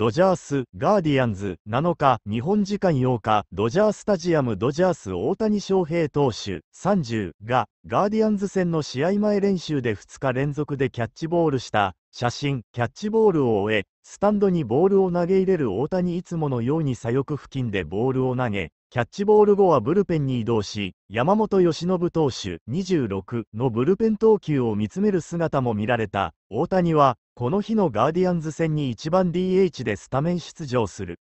ドジャース、ガーディアンズ、7日、日本時間8日、ドジャースタジアムドジャース大谷翔平投手、30が、ガーディアンズ戦の試合前練習で2日連続でキャッチボールした、写真、キャッチボールを終え、スタンドにボールを投げ入れる大谷いつものように左翼付近でボールを投げ、キャッチボール後はブルペンに移動し、山本由伸投手26のブルペン投球を見つめる姿も見られた、大谷は、この日のガーディアンズ戦に1番 DH でスタメン出場する。